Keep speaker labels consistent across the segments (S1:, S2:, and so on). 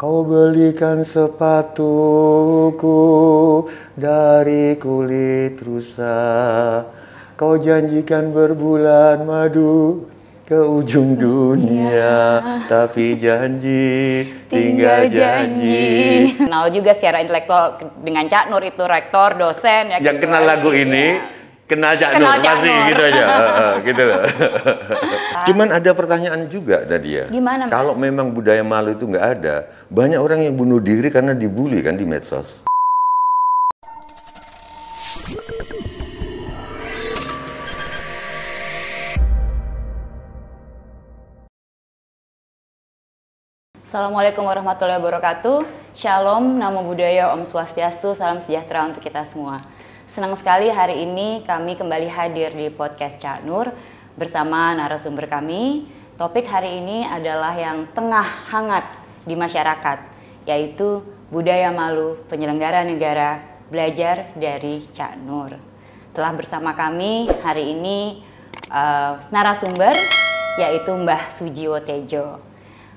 S1: Kau belikan sepatuku dari kulit rusa. Kau janjikan berbulan madu ke ujung dunia, tapi janji tinggal janji.
S2: Kenal juga secara intelektual dengan Cak Nur itu rektor, dosen ya. Yang kan? kenal lagu iya.
S1: ini. Ya kenal Cak Nur kenal Cak gitu aja gitu loh ah. cuman ada pertanyaan juga tadi ya gimana kalau memang budaya malu itu nggak ada banyak orang yang bunuh diri karena dibully kan di medsos
S2: Assalamualaikum warahmatullahi wabarakatuh. Shalom, nama budaya, om swastiastu, salam sejahtera untuk kita semua. Senang sekali hari ini kami kembali hadir di podcast Cak Nur bersama narasumber kami. Topik hari ini adalah yang tengah hangat di masyarakat, yaitu budaya malu penyelenggara negara belajar dari Cak Nur. Telah bersama kami hari ini uh, narasumber yaitu Mbah Sujiwo Tejo.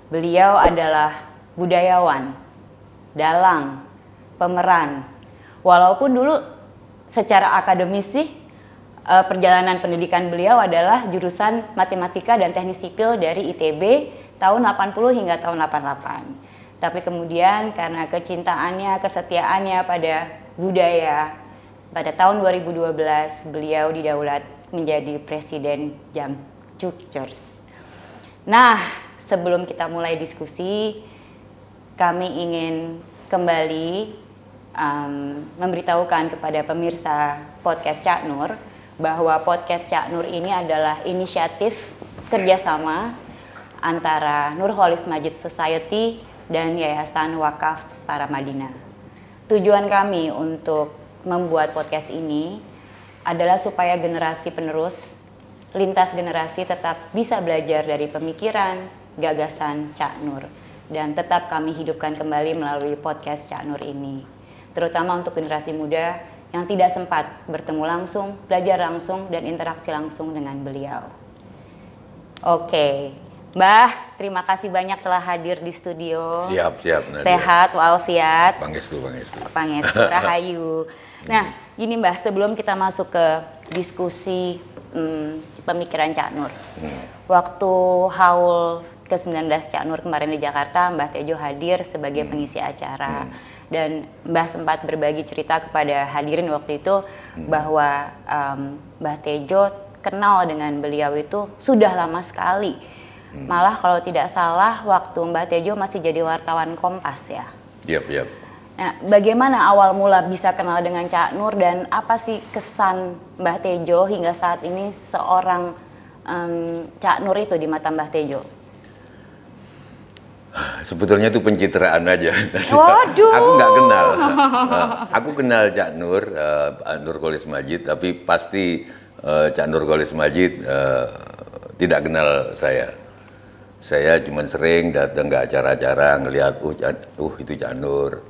S2: Beliau adalah budayawan, dalang, pemeran. Walaupun dulu secara akademisi eh, perjalanan pendidikan beliau adalah jurusan matematika dan teknik sipil dari ITB tahun 80 hingga tahun 88. Tapi kemudian karena kecintaannya, kesetiaannya pada budaya, pada tahun 2012 beliau didaulat menjadi presiden Jam Cukcers. Nah, sebelum kita mulai diskusi, kami ingin kembali um, memberitahukan kepada pemirsa podcast Cak Nur bahwa podcast Cak Nur ini adalah inisiatif kerjasama antara Nurholis Majid Society dan Yayasan Wakaf Para Madinah. Tujuan kami untuk membuat podcast ini adalah supaya generasi penerus lintas generasi tetap bisa belajar dari pemikiran, gagasan Cak Nur dan tetap kami hidupkan kembali melalui podcast Cak Nur ini terutama untuk generasi muda yang tidak sempat bertemu langsung, belajar langsung, dan interaksi langsung dengan beliau. Oke, okay. Mbah, terima kasih banyak telah hadir di studio. Siap,
S1: siap. Nadia. Sehat
S2: walafiat. Pangestu, Pangestu. Pangestu rahayu. Nah, gini Mbah, sebelum kita masuk ke diskusi hmm, pemikiran Cak Nur. Hmm. Waktu haul ke-19 Cak Nur kemarin di Jakarta, Mbah Tejo hadir sebagai hmm. pengisi acara. Hmm dan Mbah sempat berbagi cerita kepada hadirin waktu itu hmm. bahwa um, Mbah Tejo kenal dengan beliau itu sudah lama sekali. Hmm. Malah kalau tidak salah waktu Mbah Tejo masih jadi wartawan Kompas ya. Yep, yep. Nah, bagaimana awal mula bisa kenal dengan Cak Nur dan apa sih kesan Mbah Tejo hingga saat ini seorang um, Cak Nur itu di mata Mbah Tejo?
S1: Sebetulnya itu pencitraan aja. Waduh. aku nggak kenal. Eh, aku kenal Cak Nur, uh, Nur Kolis Majid, tapi pasti uh, Cak Nur Kolis Majid uh, tidak kenal saya. Saya cuma sering datang ke acara-acara ngelihat, uh, uh itu Cak Nur.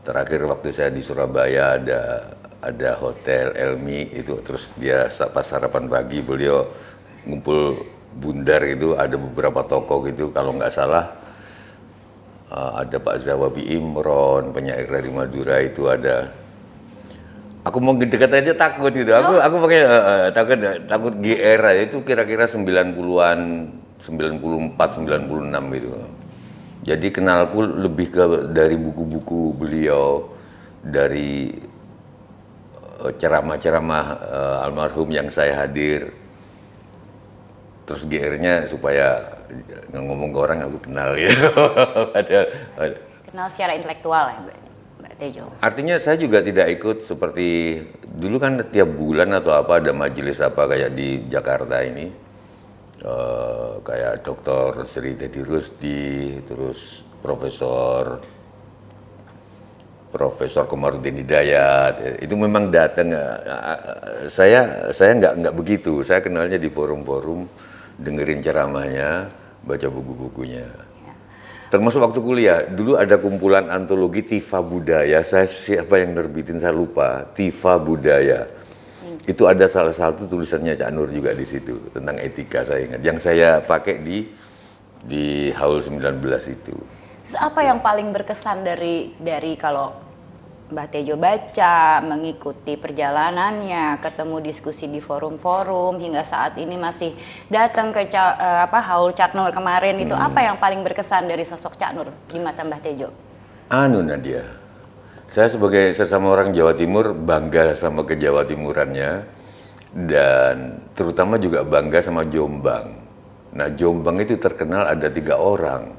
S1: Terakhir waktu saya di Surabaya ada ada hotel Elmi itu terus dia pas sarapan pagi beliau ngumpul bundar itu ada beberapa toko gitu kalau nggak salah Eh, ada Pak Zawabi Imron, penyair dari Madura itu ada. Aku mau dekat aja takut gitu. Aku oh. aku pakai uh, takut takut GR aja itu kira-kira 90-an, 94, 96 gitu. Jadi kenalku lebih ke dari buku-buku beliau dari ceramah-ceramah uh, almarhum yang saya hadir terus GR-nya supaya ngomong ke orang aku kenal ya ada,
S2: Kenal secara intelektual ya, Mbak Tejo.
S1: Artinya saya juga tidak ikut seperti dulu kan tiap bulan atau apa ada majelis apa kayak di Jakarta ini. Uh, kayak Dr. Sri Teddy Rusdi, terus Profesor Profesor Komarudin Hidayat itu memang datang eh, eh, saya saya nggak nggak begitu saya kenalnya di forum-forum dengerin ceramahnya, baca buku-bukunya. Iya. Termasuk waktu kuliah, dulu ada kumpulan antologi Tifa Budaya. Saya siapa yang nerbitin saya lupa. Tifa Budaya. Iya. Itu ada salah satu tulisannya Cak Nur juga di situ tentang etika saya ingat. Yang saya pakai di di Haul 19 itu.
S2: Apa yang paling berkesan dari dari kalau Mbak Tejo baca, mengikuti perjalanannya, ketemu diskusi di forum-forum hingga saat ini masih datang ke Ca, eh, apa Haul Cak Nur kemarin itu hmm. apa yang paling berkesan dari sosok Cak Nur di mata Mbah Tejo?
S1: Anu Nadia, saya sebagai sesama orang Jawa Timur bangga sama ke Jawa Timurannya dan terutama juga bangga sama Jombang. Nah Jombang itu terkenal ada tiga orang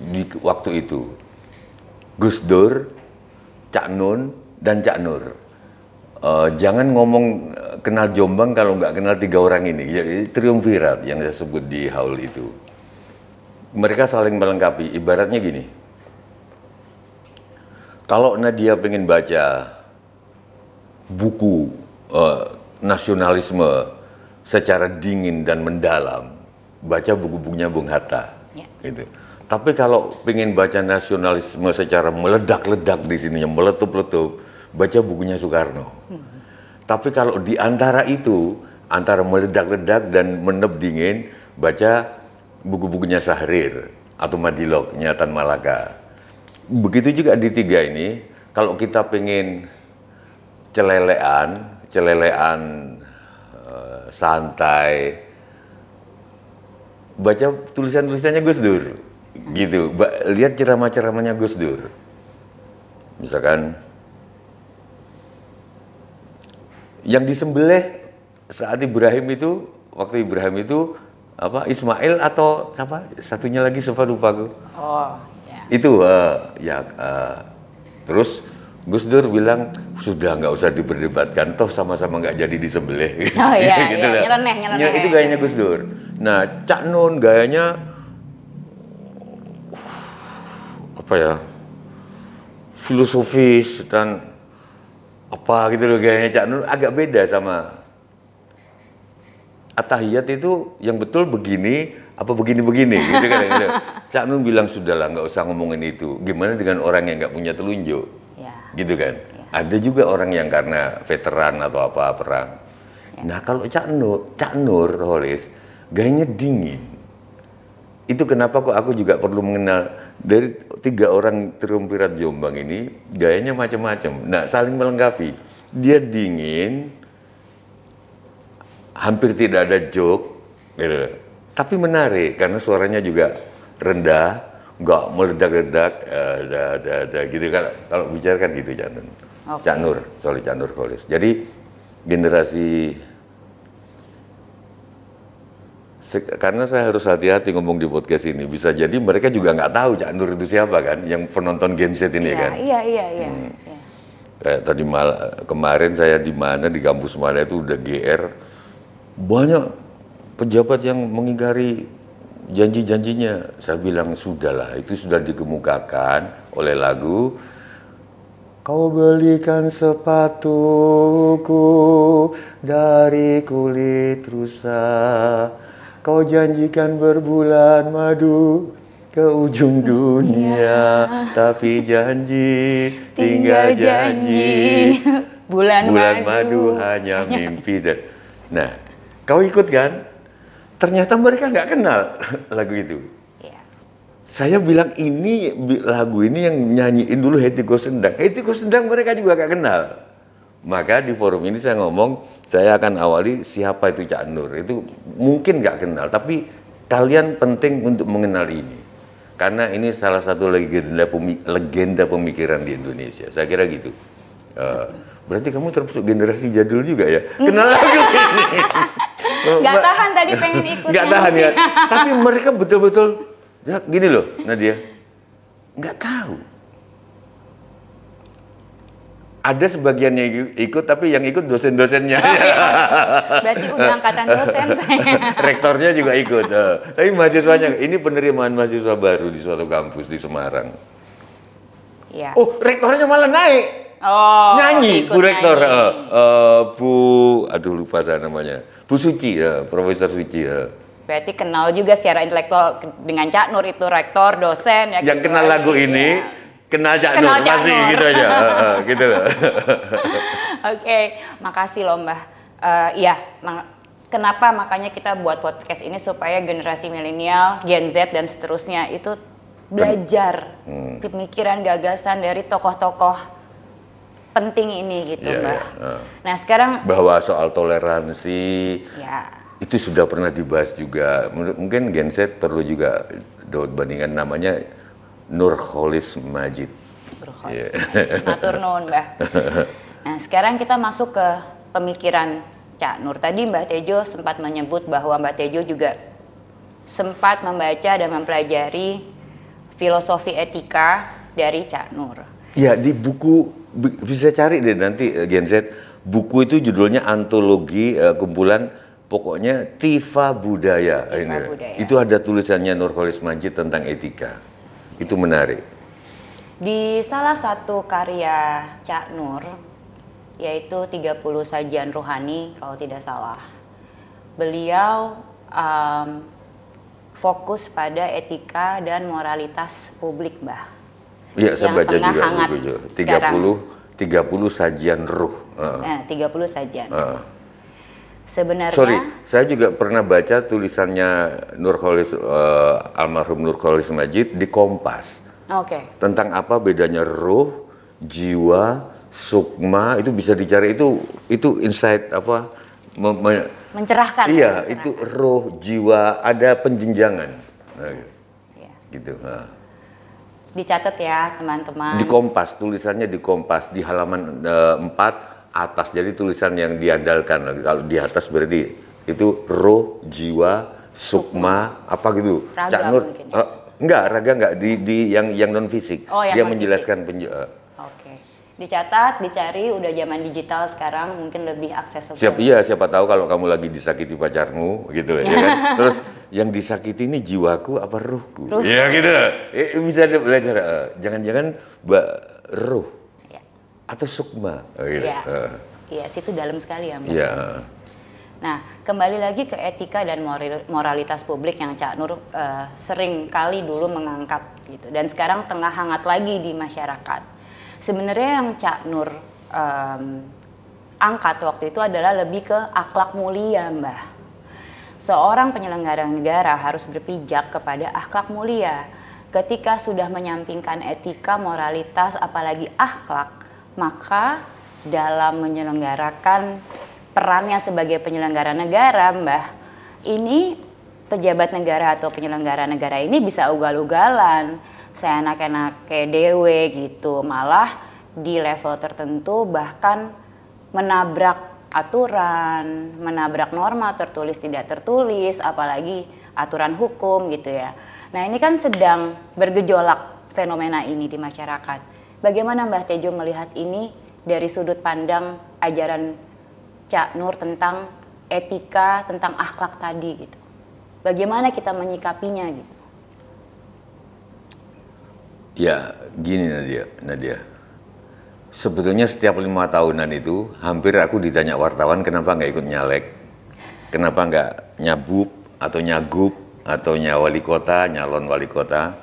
S1: di waktu itu Gus Dur, Cak Nun dan Cak Nur. Uh, jangan ngomong eh, kenal Jombang kalau nggak kenal tiga orang ini. Jadi ya, triumvirat yang saya sebut di haul itu. Mereka saling melengkapi. Ibaratnya gini. Kalau Nadia pengen baca buku uh, nasionalisme secara dingin dan mendalam, baca buku-bukunya Bung Hatta. Ya. Gitu tapi kalau pengen baca nasionalisme secara meledak-ledak di sini, meletup-letup, baca bukunya Soekarno. Hmm. Tapi kalau di antara itu, antara meledak-ledak dan menep dingin, baca buku-bukunya Sahrir atau Madilog, Nyatan Malaka. Begitu juga di tiga ini, kalau kita pengen celelean, celelean eh, santai, baca tulisan-tulisannya Gus Dur gitu lihat ceramah-ceramahnya Gus Dur misalkan yang disembelih saat Ibrahim itu waktu Ibrahim itu apa Ismail atau siapa satunya lagi sempat lupa gue oh yeah. itu uh, ya uh, terus Gus Dur bilang sudah nggak usah diperdebatkan toh sama-sama nggak jadi disembelih oh, iya, gitu iya. itu gayanya Gus Dur nah Cak Nun gayanya apa ya filosofis dan apa gitu loh gayanya Cak Nur agak beda sama atahiyat itu yang betul begini apa begini-begini gitu kan gitu. Cak Nur bilang sudah lah nggak usah ngomongin itu gimana dengan orang yang nggak punya telunjuk ya. gitu kan ya. ada juga orang yang karena veteran atau apa perang ya. nah kalau Cak Nur Cak Nur Holis gayanya dingin itu kenapa kok aku juga perlu mengenal dari tiga orang terumpirat Jombang ini gayanya macam-macam. Nah, saling melengkapi. Dia dingin, hampir tidak ada joke, gitu. tapi menarik karena suaranya juga rendah, nggak meledak-ledak, ada, eh, ada, ada, gitu kan. Kalau bicara kan gitu, Cak Okay. Cak Nur, sorry Cak Nur Jadi generasi karena saya harus hati-hati ngomong di podcast ini bisa jadi mereka juga nggak tahu Cak Nur itu siapa kan yang penonton Gen Z ini ya, kan
S2: iya iya iya, hmm. ya.
S1: kayak tadi mal kemarin saya di mana di kampus mana itu udah GR banyak pejabat yang mengingkari janji-janjinya saya bilang sudah lah, itu sudah dikemukakan oleh lagu Kau belikan sepatuku dari kulit rusak. Kau janjikan berbulan madu ke ujung dunia, ya. tapi janji tinggal, janji.
S2: Bulan, bulan madu. madu hanya
S1: mimpi dan. Nah, kau ikut kan? Ternyata mereka nggak kenal lagu itu. Iya. Saya bilang ini lagu ini yang nyanyiin dulu Hetiko Sendang. Hetiko sendang mereka juga nggak kenal. Maka di forum ini saya ngomong, saya akan awali siapa itu Cak Nur. Itu mungkin nggak kenal, tapi kalian penting untuk mengenal ini. Karena ini salah satu legenda, pemik legenda pemikiran di Indonesia. Saya kira gitu. Uh, berarti kamu termasuk generasi jadul juga ya? Mm. Kenal lagi ini. Gak tahan tadi pengen ikut. Gak tahan ya. Tapi mereka betul-betul, ya, gini loh Nadia, gak tahu ada sebagiannya ikut tapi yang ikut dosen-dosennya. Oh, iya.
S2: Berarti udah angkatan dosen saya.
S1: Rektornya juga ikut. Uh. Tapi mahasiswanya ini penerimaan mahasiswa baru di suatu kampus di Semarang. Ya. Oh, rektornya malah naik. Oh, nyanyi Bu Rektor. Nyanyi. Uh, eh. uh, eh, Bu aduh lupa saya namanya. Bu Suci ya, uh, Profesor Suci ya. Uh.
S2: Berarti kenal juga secara intelektual dengan Cak Nur itu rektor, dosen ya. Yang gitu kenal kan? lagu
S1: ini ya kenal Cak kenal Nur, masih gitu aja. gitu loh. Oke,
S2: okay. makasih loh Mbah. Uh, iya, kenapa makanya kita buat podcast ini supaya generasi milenial, Gen Z dan seterusnya itu
S1: belajar hmm.
S2: pemikiran gagasan dari tokoh-tokoh penting ini gitu yeah, Mbah. Yeah, iya, Nah, sekarang
S1: bahwa soal toleransi yeah. itu sudah pernah dibahas juga. Mungkin Gen Z perlu juga dapat bandingan namanya Nurholis Majid. Nurholis. Yeah. Matur nuwun, Mbah.
S2: Nah, sekarang kita masuk ke pemikiran Cak Nur. Tadi Mbah Tejo sempat menyebut bahwa Mbah Tejo juga sempat membaca dan mempelajari filosofi etika dari Cak Nur.
S1: Ya, di buku bisa cari deh nanti eh, Gen Z. Buku itu judulnya antologi uh, kumpulan pokoknya Tifa Budaya. Tifa ini. Budaya. Itu ada tulisannya Nurholis Majid tentang etika. Itu menarik.
S2: Di salah satu karya Cak Nur, yaitu 30 sajian rohani kalau tidak salah, beliau um, fokus pada etika dan moralitas publik, Mbah.
S1: Iya, saya baca juga, hangat juga. 30 30 sajian ruh. Uh.
S2: Nah, 30 sajian. Uh sebenarnya sorry
S1: saya juga pernah baca tulisannya Nurholis uh, eh, almarhum Nurholis Majid di Kompas okay. tentang apa bedanya roh jiwa sukma itu bisa dicari itu itu insight apa me, me,
S2: mencerahkan ya, iya
S1: mencerahkan. itu roh jiwa ada penjenjangan nah, gitu, yeah. gitu nah.
S2: dicatat ya teman-teman di
S1: Kompas tulisannya di Kompas di halaman uh, eh, 4 atas. Jadi tulisan yang diandalkan kalau di atas berarti itu roh, jiwa, sukma, apa gitu. Raga Cak Nur, ya? uh, enggak raga enggak di di yang yang non fisik. Oh, yang Dia non menjelaskan penj uh. Eh. Oke.
S2: Okay. Dicatat, dicari udah zaman digital sekarang mungkin lebih aksesibel. Siap,
S1: iya siapa tahu kalau kamu lagi disakiti pacarmu gitu ya kan. Terus yang disakiti ini jiwaku apa ruhku? Ruh. Ya gitu. Eh, bisa belajar uh, eh. jangan-jangan roh atau sukma. Oh, gitu. Ya, uh.
S2: ya, situ dalam sekali ya. Mbak. Iya. Nah, kembali lagi ke etika dan moralitas publik yang Cak Nur uh, sering kali dulu mengangkat gitu, dan sekarang tengah hangat lagi di masyarakat. Sebenarnya yang Cak Nur um, angkat waktu itu adalah lebih ke akhlak mulia, Mbak. Seorang penyelenggara negara harus berpijak kepada akhlak mulia. Ketika sudah menyampingkan etika, moralitas, apalagi akhlak, maka dalam menyelenggarakan perannya sebagai penyelenggara negara, Mbah, ini pejabat negara atau penyelenggara negara ini bisa ugal-ugalan, saya enak-enak kayak dewe gitu, malah di level tertentu bahkan menabrak aturan, menabrak norma tertulis tidak tertulis, apalagi aturan hukum gitu ya. Nah ini kan sedang bergejolak fenomena ini di masyarakat. Bagaimana Mbah Tejo melihat ini dari sudut pandang ajaran Cak Nur tentang etika, tentang akhlak tadi gitu? Bagaimana kita menyikapinya gitu?
S1: Ya, gini Nadia. Nadia. Sebetulnya setiap lima tahunan itu hampir aku ditanya wartawan kenapa nggak ikut nyalek, kenapa nggak nyabup atau nyagup atau nyawali kota, nyalon wali kota.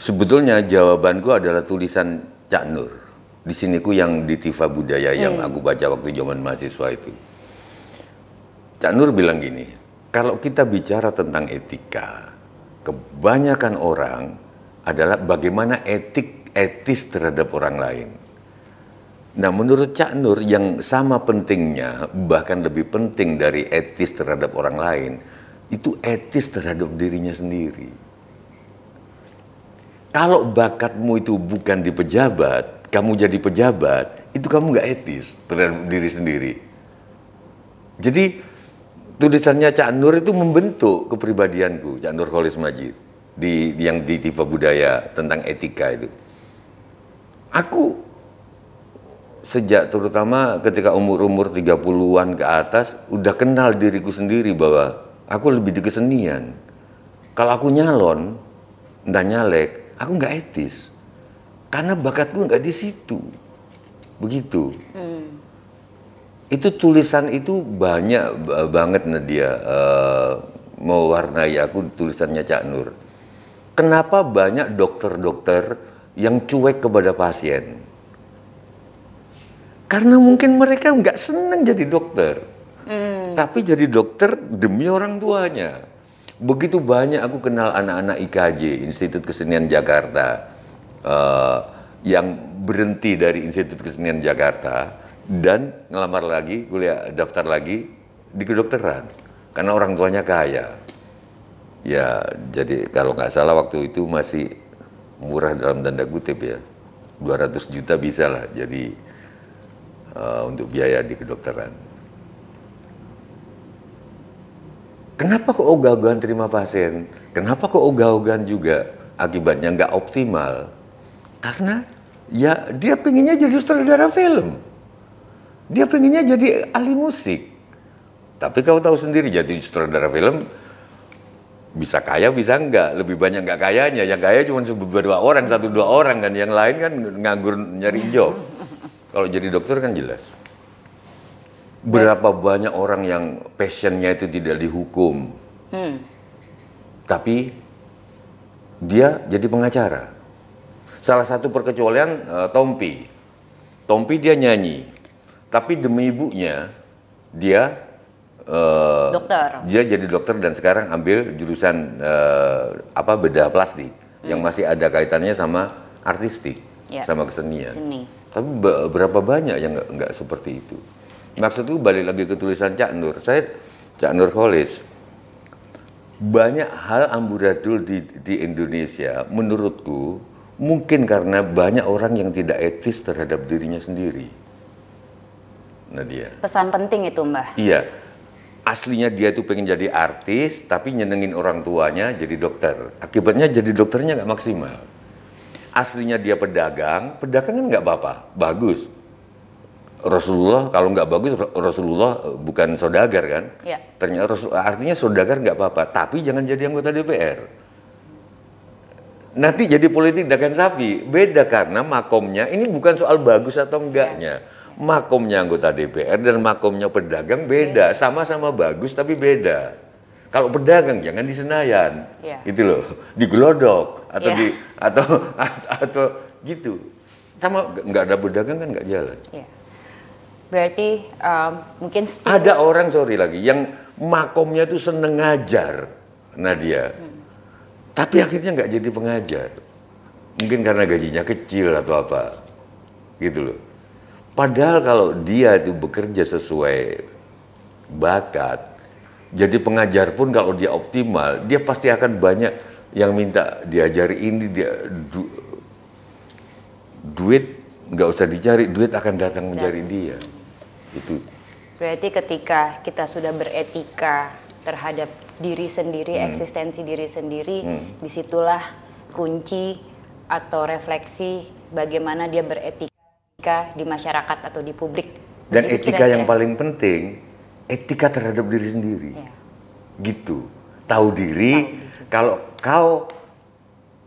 S1: Sebetulnya jawabanku adalah tulisan Cak Nur. Di sini ku yang di Tifa Budaya yang hmm. aku baca waktu zaman mahasiswa itu. Cak Nur bilang gini, kalau kita bicara tentang etika, kebanyakan orang adalah bagaimana etik etis terhadap orang lain. Nah, menurut Cak Nur yang sama pentingnya, bahkan lebih penting dari etis terhadap orang lain, itu etis terhadap dirinya sendiri. Kalau bakatmu itu bukan di pejabat, kamu jadi pejabat, itu kamu nggak etis terhadap diri sendiri. Jadi tulisannya Cak Nur itu membentuk kepribadianku, Cak Nur Kholis Majid di yang di Tifa Budaya tentang etika itu. Aku sejak terutama ketika umur-umur 30-an ke atas udah kenal diriku sendiri bahwa aku lebih di kesenian. Kalau aku nyalon, ndak nyalek, aku nggak etis karena bakatku nggak di situ begitu hmm. itu tulisan itu banyak banget Nadia uh, mewarnai aku tulisannya Cak Nur kenapa banyak dokter-dokter yang cuek kepada pasien karena mungkin mereka nggak seneng jadi dokter hmm. tapi jadi dokter demi orang tuanya begitu banyak aku kenal anak-anak IKJ Institut Kesenian Jakarta uh, yang berhenti dari Institut Kesenian Jakarta dan ngelamar lagi kuliah daftar lagi di kedokteran karena orang tuanya kaya ya jadi kalau nggak salah waktu itu masih murah dalam tanda kutip ya 200 juta bisa lah jadi uh, untuk biaya di kedokteran Kenapa kok ogah-ogahan terima pasien? Kenapa kok ogah-ogahan juga? Akibatnya nggak optimal. Karena ya dia pengennya jadi sutradara film. Dia pengennya jadi ahli musik. Tapi kau tahu sendiri jadi sutradara film bisa kaya bisa enggak lebih banyak enggak kayanya yang kaya cuma beberapa orang satu dua orang kan yang lain kan nganggur nyari job kalau jadi dokter kan jelas Berapa banyak orang yang passionnya itu tidak dihukum, hmm. tapi dia jadi pengacara. Salah satu perkecualian uh, Tompi. Tompi dia nyanyi, tapi demi ibunya dia uh, dokter. Dia jadi dokter dan sekarang ambil jurusan uh, apa bedah plastik hmm. yang masih ada kaitannya sama artistik, ya. sama kesenian. Seni. Tapi berapa banyak yang nggak seperti itu? maksudku balik lagi ke tulisan Cak Nur. Saya Cak Nur Kholis. Banyak hal amburadul di, di Indonesia menurutku mungkin karena banyak orang yang tidak etis terhadap dirinya sendiri. Nadia.
S2: Pesan penting itu, Mbah.
S1: Iya. Aslinya dia itu pengen jadi artis, tapi nyenengin orang tuanya jadi dokter. Akibatnya jadi dokternya nggak maksimal. Aslinya dia pedagang, pedagang kan nggak apa-apa, bagus Rasulullah kalau nggak bagus Rasulullah e, bukan saudagar kan? Ya. Ternyata Rasul, artinya saudagar nggak apa-apa, tapi jangan jadi anggota DPR. Nanti jadi politik dagang sapi, beda karena makomnya ini bukan soal bagus atau enggaknya. Ya. Makomnya anggota DPR dan makomnya pedagang beda, ya. sama-sama ya. bagus tapi beda. Kalau pedagang jangan di Senayan, ya. gitu loh, di Glodok atau ya. di atau, atau atau gitu. Sama nggak ada pedagang kan nggak jalan.
S2: Ya. Berarti um, mungkin spirit. ada
S1: orang sorry lagi yang makomnya itu seneng ngajar Nadia, hmm. tapi akhirnya nggak jadi pengajar. Mungkin karena gajinya kecil atau apa, gitu loh. Padahal kalau dia itu bekerja sesuai bakat, jadi pengajar pun kalau dia optimal, dia pasti akan banyak yang minta diajari ini dia du, duit nggak usah dicari, duit akan datang mencari dia itu.
S2: Berarti ketika kita sudah beretika terhadap diri sendiri, hmm. eksistensi diri sendiri, hmm. disitulah kunci atau refleksi bagaimana dia beretika di masyarakat atau di publik.
S1: Dan Jadi etika kira -kira. yang paling penting, etika terhadap diri sendiri. Ya. Gitu. Tahu diri, Tahu kalau kau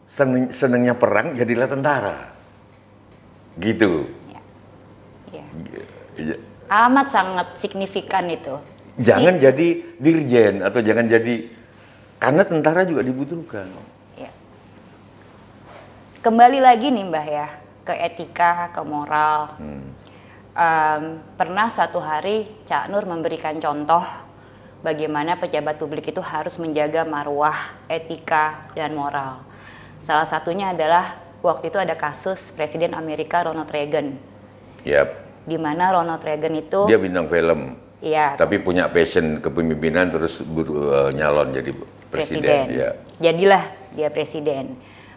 S1: seneng, senengnya perang, jadilah tentara. Gitu. Ya. Ya
S2: amat sangat signifikan itu.
S1: Jangan Sini. Iya. jadi dirjen atau jangan jadi karena tentara juga dibutuhkan.
S2: Ya. Kembali lagi nih Mbah ya ke etika, ke moral. Hmm. Um, pernah satu hari Cak Nur memberikan contoh bagaimana pejabat publik itu harus menjaga marwah, etika, dan moral. Salah satunya adalah waktu itu ada kasus Presiden Amerika Ronald Reagan. Yep di mana Ronald Reagan itu dia
S1: bintang film. Iya. Tapi punya passion kepemimpinan terus buru, uh, eh, nyalon jadi presiden. presiden. Ya.
S2: Jadilah dia presiden.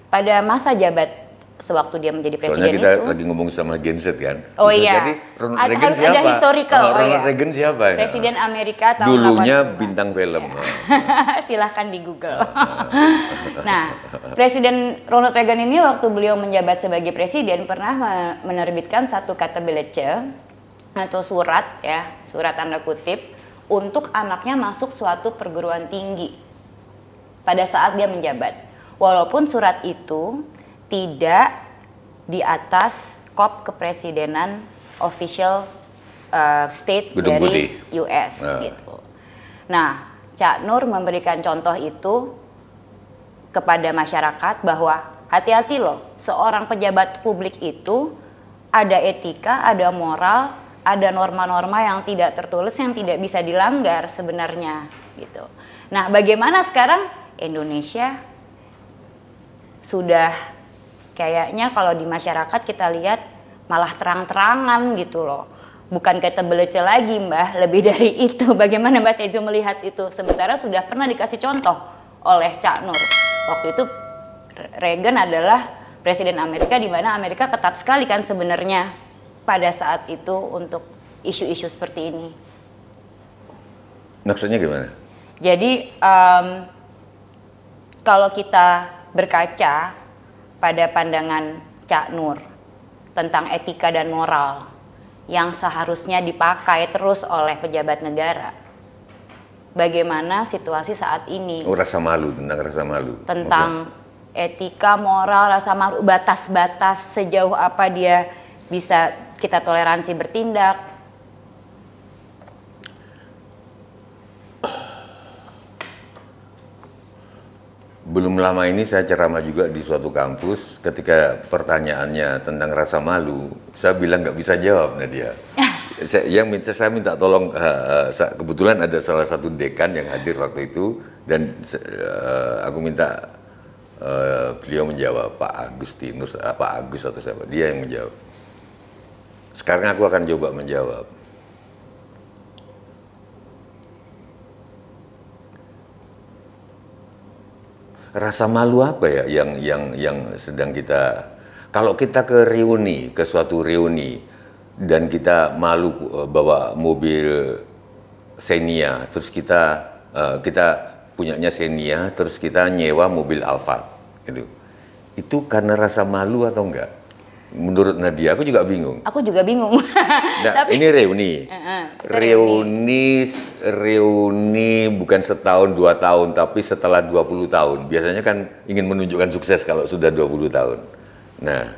S2: Pada masa jabat sewaktu dia menjadi presiden Soalnya kita itu.
S1: lagi ngomong sama Gen Z kan. Oh iya. Jadi Ronald ada, Reagan harus siapa? Ada historical. Oh, Ronald iya. Reagan siapa? Ya? Presiden
S2: Amerika tahun Dulunya
S1: 80. bintang film. Iya.
S2: Silahkan di Google.
S1: nah,
S2: Presiden Ronald Reagan ini waktu beliau menjabat sebagai presiden pernah menerbitkan satu kata belece atau surat ya, surat tanda kutip untuk anaknya masuk suatu perguruan tinggi pada saat dia menjabat. Walaupun surat itu tidak di atas kop kepresidenan official uh, state Gudung dari Budi. US uh. Nah. gitu. Nah, Cak Nur memberikan contoh itu kepada masyarakat bahwa hati-hati loh, seorang pejabat publik itu ada etika, ada moral, ada norma-norma yang tidak tertulis yang tidak bisa dilanggar sebenarnya gitu. Nah, bagaimana sekarang Indonesia sudah kayaknya kalau di masyarakat kita lihat malah terang-terangan gitu loh bukan kata belece lagi mbah lebih dari itu bagaimana mbak Tejo melihat itu sementara sudah pernah dikasih contoh oleh Cak Nur waktu itu Reagan adalah presiden Amerika di mana Amerika ketat sekali kan sebenarnya pada saat itu untuk isu-isu seperti ini
S1: maksudnya gimana
S2: jadi um, kalau kita berkaca pada pandangan Cak Nur tentang etika dan moral yang seharusnya dipakai terus oleh pejabat negara. Bagaimana situasi saat ini? Oh, rasa
S1: malu tentang rasa malu. Tentang
S2: okay. etika, moral, rasa malu, batas-batas sejauh apa dia bisa kita toleransi bertindak,
S1: belum lama ini saya ceramah juga di suatu kampus ketika pertanyaannya tentang rasa malu, saya bilang nggak bisa jawab Nadia. saya, yang minta saya minta tolong uh, uh, kebetulan ada salah satu dekan yang hadir waktu itu dan uh, aku minta uh, beliau menjawab Pak Agustinus apa Agus atau siapa dia yang menjawab sekarang aku akan coba menjawab rasa malu apa ya yang yang yang sedang kita kalau kita ke reuni ke suatu reuni dan kita malu eh, bawa mobil Xenia terus kita uh, kita punyanya Xenia terus kita nyewa mobil Alphard gitu itu karena rasa malu atau enggak menurut Nadia aku juga bingung.
S2: Aku juga bingung. nah, Tapi, ini reuni. Uh, uh,
S1: reuni reuni bukan setahun dua tahun tapi setelah 20 tahun. Biasanya kan ingin menunjukkan sukses kalau sudah 20 tahun. Nah,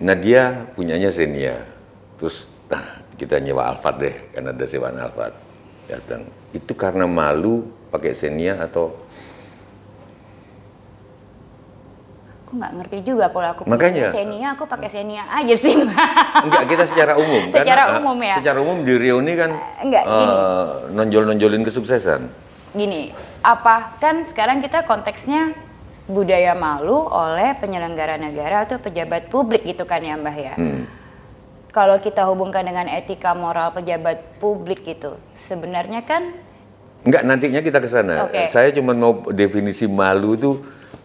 S1: Nadia punyanya Xenia. Terus kita nyewa Alphard deh karena ada sewaan Alphard datang. Itu karena malu pakai Xenia atau
S2: aku nggak ngerti juga pola aku makanya Xenia aku pakai Xenia aja sih enggak
S1: kita secara umum kan, secara karena, eh, umum ya secara umum di reuni kan eh, enggak uh, gini. Eh, nonjol nonjolin kesuksesan
S2: gini apa kan sekarang kita konteksnya budaya malu oleh penyelenggara negara atau pejabat publik gitu kan ya mbah ya hmm. kalau kita hubungkan dengan etika moral pejabat publik gitu sebenarnya kan
S1: Enggak, nantinya kita ke sana. Okay. Saya cuma mau definisi malu itu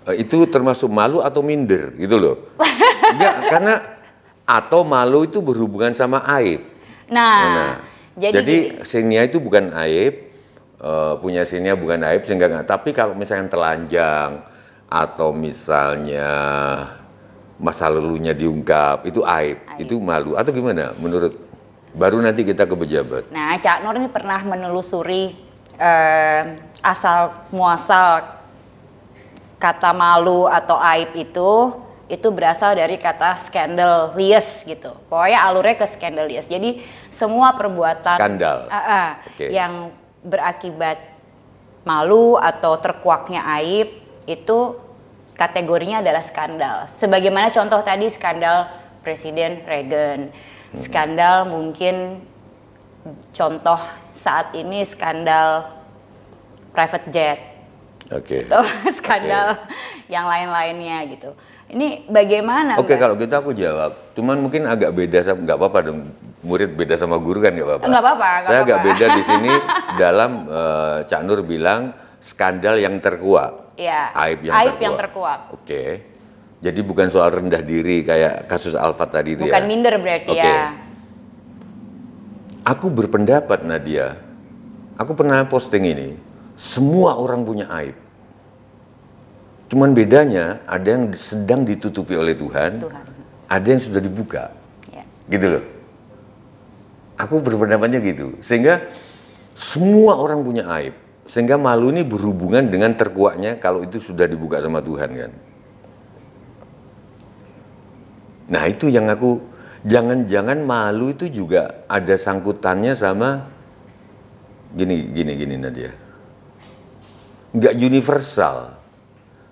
S1: Eh, itu termasuk malu atau minder gitu loh.
S2: Enggak,
S1: karena atau malu itu berhubungan sama aib.
S2: Nah, nah, nah.
S1: jadi, jadi senia itu bukan aib, uh, punya senia bukan aib sehingga enggak. Tapi kalau misalnya telanjang atau misalnya masa lalunya diungkap, itu aib, aib. itu malu atau gimana menurut baru nanti kita ke pejabat.
S2: Nah, Cak Nur ini pernah menelusuri eh, asal muasal kata malu atau aib itu itu berasal dari kata scandalous gitu. Pokoknya alurnya ke scandalous. Jadi semua perbuatan skandal uh, ah, uh, ah, okay. yang berakibat malu atau terkuaknya aib itu kategorinya adalah skandal. Sebagaimana contoh tadi skandal Presiden Reagan, hmm. skandal mungkin contoh saat ini skandal private jet
S1: okay. skandal
S2: okay. yang lain-lainnya gitu. Ini bagaimana? Oke, okay,
S1: kalau gitu aku jawab. Cuman mungkin agak beda sama nggak apa-apa dong. Murid beda sama guru kan nggak apa-apa. Nggak
S2: apa-apa. Saya apa -apa. agak beda di sini dalam
S1: uh, Cak Nur bilang skandal yang terkuat.
S2: Iya. Aib yang Aib terkuak. terkuat.
S1: Oke. Okay. Jadi bukan soal rendah diri kayak kasus Alfa tadi itu ya. Bukan
S2: minder berarti okay. ya.
S1: Aku berpendapat Nadia. Aku pernah posting ini semua orang punya aib. Cuman bedanya ada yang sedang ditutupi oleh Tuhan, Tuhan. ada yang sudah dibuka. Ya. Gitu loh. Aku berpendapatnya gitu. Sehingga semua orang punya aib. Sehingga malu ini berhubungan dengan terkuaknya kalau itu sudah dibuka sama Tuhan kan. Nah itu yang aku, jangan-jangan malu itu juga ada sangkutannya sama gini, gini, gini Nadia nggak universal.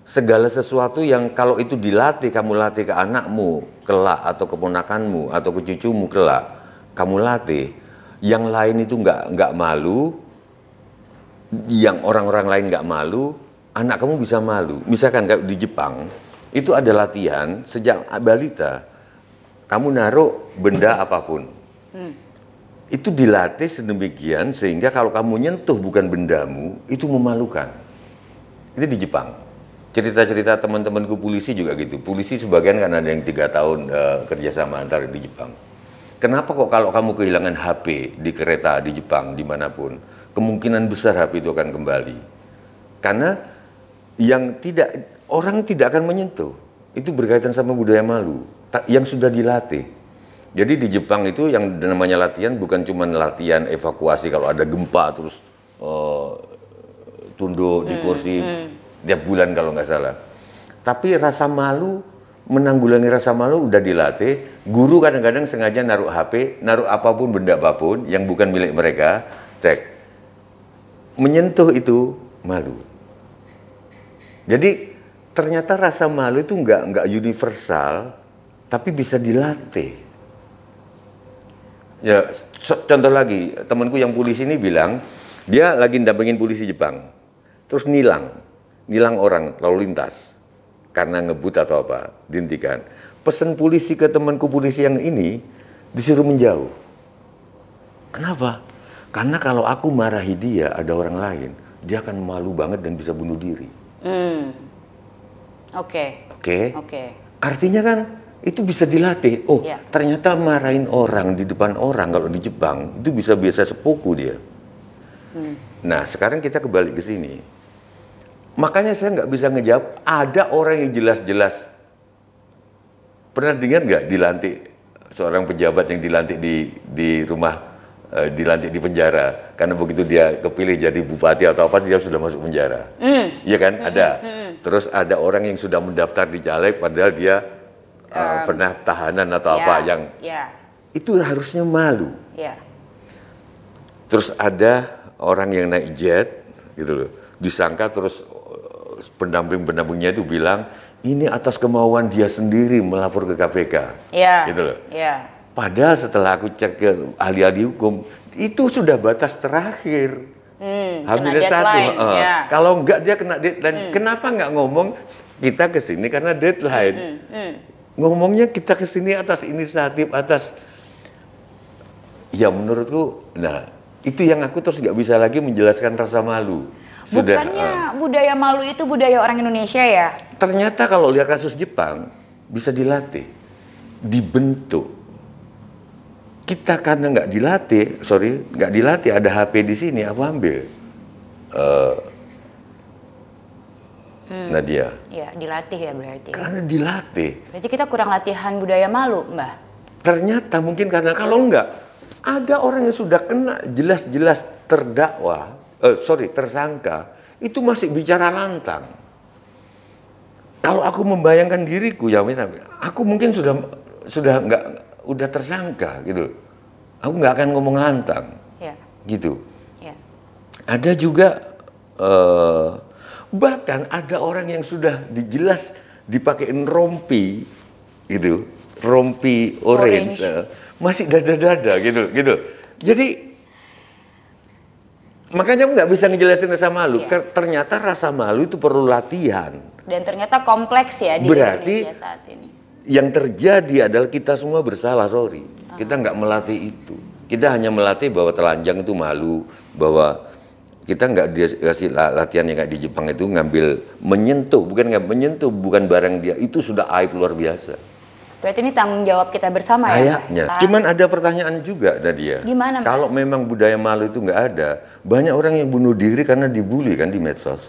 S1: Segala sesuatu yang kalau itu dilatih, kamu latih ke anakmu kelak atau keponakanmu atau ke cucumu kelak, kamu latih. Yang lain itu nggak nggak malu, yang orang-orang lain nggak malu, anak kamu bisa malu. Misalkan kayak di Jepang, itu ada latihan sejak balita. Kamu naruh benda apapun. Hmm itu dilatih sedemikian sehingga kalau kamu nyentuh bukan bendamu itu memalukan. Itu di Jepang. Cerita-cerita teman-temanku polisi juga gitu. Polisi sebagian kan ada yang tiga tahun uh, kerjasama antar di Jepang. Kenapa kok kalau kamu kehilangan HP di kereta di Jepang dimanapun, kemungkinan besar HP itu akan kembali. Karena yang tidak orang tidak akan menyentuh. Itu berkaitan sama budaya malu yang sudah dilatih. Jadi di Jepang itu yang namanya latihan bukan cuma latihan evakuasi kalau ada gempa terus uh, tunduk di hmm, kursi hmm. tiap bulan kalau nggak salah. Tapi rasa malu menanggulangi rasa malu udah dilatih. Guru kadang-kadang sengaja naruh HP, naruh apapun benda apapun yang bukan milik mereka, cek. Menyentuh itu malu. Jadi ternyata rasa malu itu nggak nggak universal, tapi bisa dilatih. Ya, contoh lagi, temanku yang polisi ini bilang, dia lagi ndampingin polisi Jepang terus nilang, nilang orang lalu lintas karena ngebut atau apa, dihentikan. Pesan polisi ke temanku polisi yang ini disuruh menjauh. Kenapa? Karena kalau aku marahi dia ada orang lain, dia akan malu banget dan bisa bunuh diri.
S2: Hmm. Oke. Oke. Oke.
S1: Artinya kan itu bisa dilatih. Oh, yeah. ternyata marahin orang di depan orang kalau di Jepang itu bisa biasa sepuku dia. Hmm. Nah, sekarang kita kembali ke sini. Makanya saya nggak bisa ngejawab. Ada orang yang jelas-jelas pernah dengar nggak dilantik seorang pejabat yang dilantik di di rumah e, dilantik di penjara karena begitu dia kepilih jadi bupati atau apa dia sudah masuk penjara. Hmm. Iya mm. kan? Mm. Ada. Mm. Terus ada orang yang sudah mendaftar di caleg padahal dia um, uh, pernah tahanan atau yeah, apa ya, yang yeah. itu harusnya malu. Yeah. Terus ada orang yang naik jet gitu loh disangka terus pendamping-pendampingnya itu bilang ini atas kemauan dia sendiri melapor ke KPK. Iya. Gitu loh. Iya. Padahal setelah aku cek ke ahli-ahli hukum, itu sudah batas terakhir. Hmm, Hamil satu. Uh, yeah. Kalau enggak dia kena deadline. Hmm. Kenapa enggak ngomong kita ke sini karena deadline? Hmm, hmm. Ngomongnya kita ke sini atas inisiatif atas ya menurutku nah itu yang aku terus nggak bisa lagi menjelaskan rasa malu. Sudah, Bukannya uh,
S2: budaya malu itu budaya orang Indonesia ya?
S1: Ternyata kalau lihat kasus Jepang bisa dilatih, dibentuk. Kita karena nggak dilatih, sorry, nggak dilatih ada HP di sini, aku ambil. Uh,
S2: hmm. Nadia. Ya, dilatih ya berarti. Karena
S1: dilatih.
S2: Berarti kita kurang latihan budaya malu, Mbah.
S1: Ternyata mungkin karena kalau enggak, ada orang yang sudah kena jelas-jelas terdakwa, eh, sorry tersangka itu masih bicara lantang. Kalau aku membayangkan diriku ya, aku mungkin sudah sudah nggak udah tersangka gitu. Aku nggak akan ngomong lantang, ya. gitu. Ya. Ada juga uh, bahkan ada orang yang sudah dijelas dipakein rompi gitu rompi orange, orange. Uh, masih dada-dada gitu gitu jadi Makanya nggak bisa ngejelasin rasa malu. Iya. Ternyata rasa malu itu perlu latihan.
S2: Dan ternyata kompleks ya di Berarti Indonesia saat ini.
S1: Yang terjadi adalah kita semua bersalah, sorry. Kita nggak melatih itu. Kita hanya melatih bahwa telanjang itu malu, bahwa kita nggak dikasih latihan yang kayak di Jepang itu ngambil menyentuh, bukan nggak menyentuh, bukan barang dia itu sudah aib luar biasa.
S2: Berarti ini tanggung jawab kita bersama Kayaknya. ya.
S1: Kayaknya. Cuman ada pertanyaan juga tadi ya. Gimana? Kalau memang budaya malu itu nggak ada, banyak orang yang bunuh diri karena dibully kan di medsos.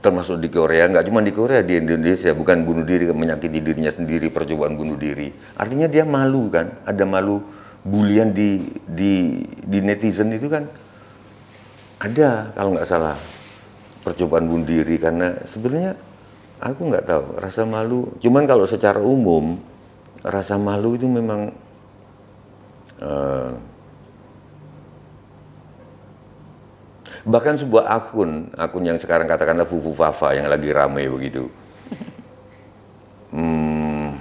S1: Termasuk di Korea, nggak cuma di Korea, di Indonesia bukan bunuh diri menyakiti dirinya sendiri percobaan bunuh diri. Artinya dia malu kan, ada malu bulian di di di netizen itu kan ada kalau nggak salah percobaan bunuh diri karena sebenarnya aku nggak tahu rasa malu cuman kalau secara umum rasa malu itu memang uh, bahkan sebuah akun akun yang sekarang katakanlah fufu fafa yang lagi ramai begitu hmm,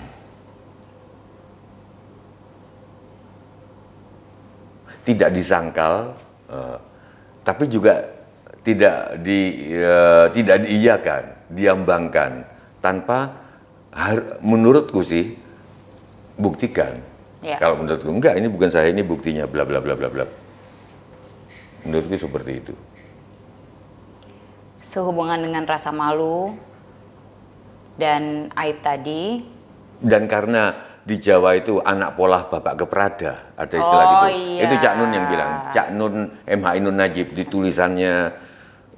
S1: tidak disangkal uh, tapi juga tidak di uh, tidak diiyakan diambangkan tanpa menurutku sih buktikan. Ya. Kalau menurutku enggak ini bukan saya ini buktinya bla bla bla bla bla. Menurutku seperti itu.
S2: Sehubungan dengan rasa malu dan aib tadi.
S1: Dan karena di Jawa itu anak pola bapak keperada, ada istilah gitu. oh, gitu. Iya. Itu Cak Nun yang iya. bilang, Cak Nun MH Nun Najib di tulisannya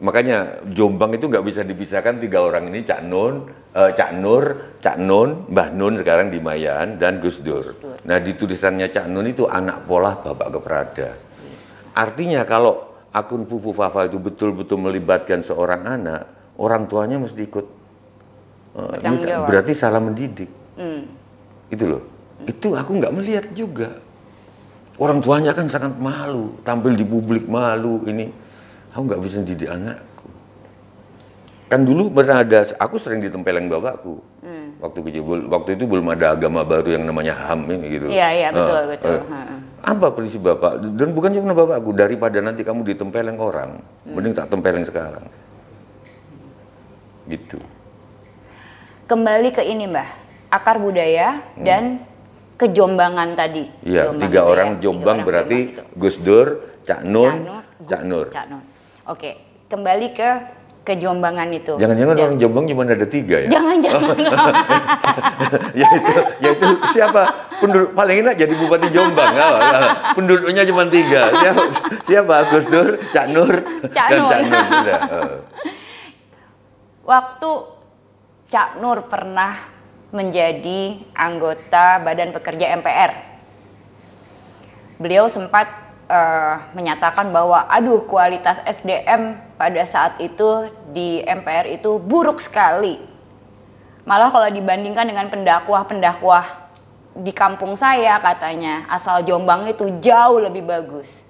S1: makanya Jombang itu nggak bisa dipisahkan tiga orang ini Cak Nun, uh, Cak Nur, Cak Nun, Mbah Nun sekarang di Mayan dan Gus Dur. Nah di tulisannya Cak Nun itu anak pola Bapak Keprada. Artinya kalau akun Fufu Fafa itu betul-betul melibatkan seorang anak, orang tuanya mesti ikut. Uh, ini berarti salah mendidik. Hmm. Itu loh. Itu aku nggak melihat juga. Orang tuanya kan sangat malu, tampil di publik malu ini aku nggak bisa didik anakku. Kan dulu pernah ada, aku sering ditempeleng bapakku. Hmm. Waktu kecil, waktu itu belum ada agama baru yang namanya HAM ini gitu. Iya, iya, betul, nah, betul. Eh, Apa prinsip bapak? Dan bukan cuma bapakku, daripada nanti kamu ditempeleng orang, hmm. mending tak tempeleng sekarang. Gitu.
S2: Kembali ke ini, Mbah. Akar budaya hmm. dan kejombangan tadi. Iya, tiga orang ya. jombang tiga orang
S1: berarti Gus Dur, Cak Nun, Cak Nur. Cak Nur.
S2: Cak Nur. Oke, kembali ke kejombangan itu. Jangan-jangan orang
S1: Jombang cuma ada tiga ya? Jangan-jangan. Oh, iya. ya itu, ya itu siapa? Penduduk paling enak jadi bupati Jombang. Ya, Penduduknya cuma tiga. Siapa? siapa? Gus Dur, Cak Nur, Cak dan Nur. Cak Nur. Oh.
S2: Waktu Cak Nur pernah menjadi anggota Badan Pekerja MPR, beliau sempat uh, menyatakan bahwa aduh kualitas SDM pada saat itu di MPR itu buruk sekali. Malah kalau dibandingkan dengan pendakwah-pendakwah di kampung saya katanya asal Jombang itu jauh lebih bagus.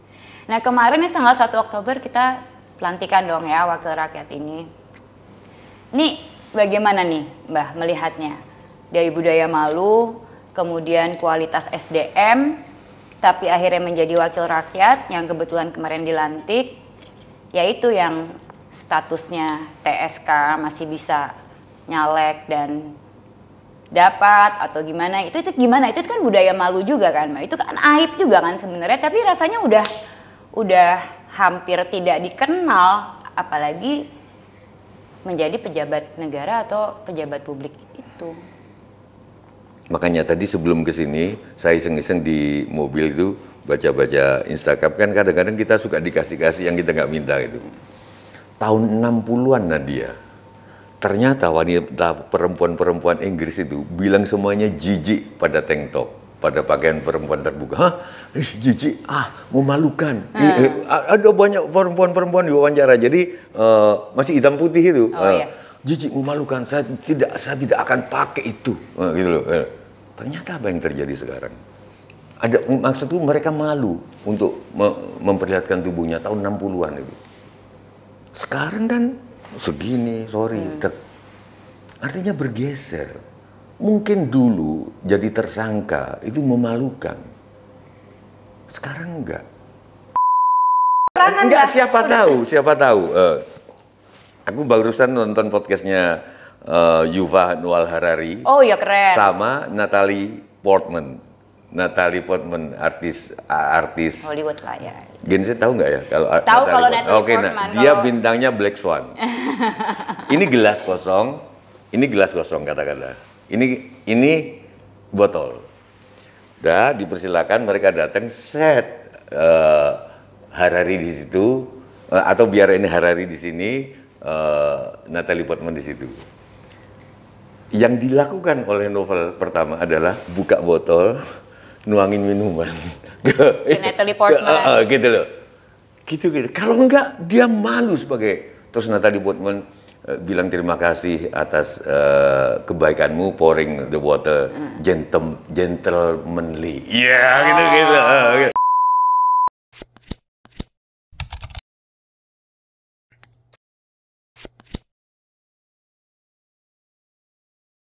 S2: Nah kemarin tanggal 1 Oktober kita pelantikan dong ya wakil rakyat ini. Nih bagaimana nih Mbah melihatnya? Dari budaya malu, kemudian kualitas SDM, tapi akhirnya menjadi wakil rakyat yang kebetulan kemarin dilantik, yaitu yang statusnya TSK masih bisa nyalek dan dapat atau gimana itu itu gimana itu, kan budaya malu juga kan Ma. itu kan aib juga kan sebenarnya tapi rasanya udah udah hampir tidak dikenal apalagi menjadi pejabat negara atau pejabat publik itu
S1: Makanya tadi sebelum ke sini, saya iseng-iseng di mobil itu baca-baca Instagram kan kadang-kadang kita suka dikasih-kasih yang kita nggak minta gitu. Tahun 60-an Nadia, ternyata wanita perempuan-perempuan Inggris itu bilang semuanya jijik pada tank top pada pakaian perempuan terbuka. Hah, jijik, ah, memalukan. Hmm. ada banyak perempuan-perempuan di diwawancara. Jadi uh, masih hitam putih itu. Oh, uh, iya. Jijik memalukan. Saya tidak saya tidak akan pakai itu. Uh, gitu loh. Ternyata apa yang terjadi sekarang? Ada maksud itu mereka malu untuk me memperlihatkan tubuhnya tahun 60-an itu. Sekarang kan segini, sorry. Hmm. Artinya bergeser. Mungkin dulu jadi tersangka itu memalukan. Sekarang enggak. Enggak siapa tahu, siapa tahu. Uh, aku barusan nonton podcastnya uh, eh, Yuval Noal Harari. Oh ya keren. Sama Natalie Portman. Natalie Portman artis artis Hollywood lah ya. Gen tahu nggak ya kalau tahu kalau Natalie Oke, Portman. Nah, dia bintangnya Black Swan. ini gelas kosong, ini gelas kosong kata-kata. Ini ini botol. Dah dipersilakan mereka datang set uh, Harari di situ uh, atau biar ini Harari di sini, uh, Natalie Portman di situ yang dilakukan oleh novel pertama adalah buka botol, nuangin minuman ke,
S2: Natalie Portman. uh, uh,
S1: gitu loh. Gitu gitu. Kalau enggak dia malu sebagai terus Natalie Portman uh, bilang terima kasih atas uh, kebaikanmu pouring the water hmm. gentle gentlemanly. Iya,
S2: yeah, oh, gitu gitu.
S1: Uh, gitu.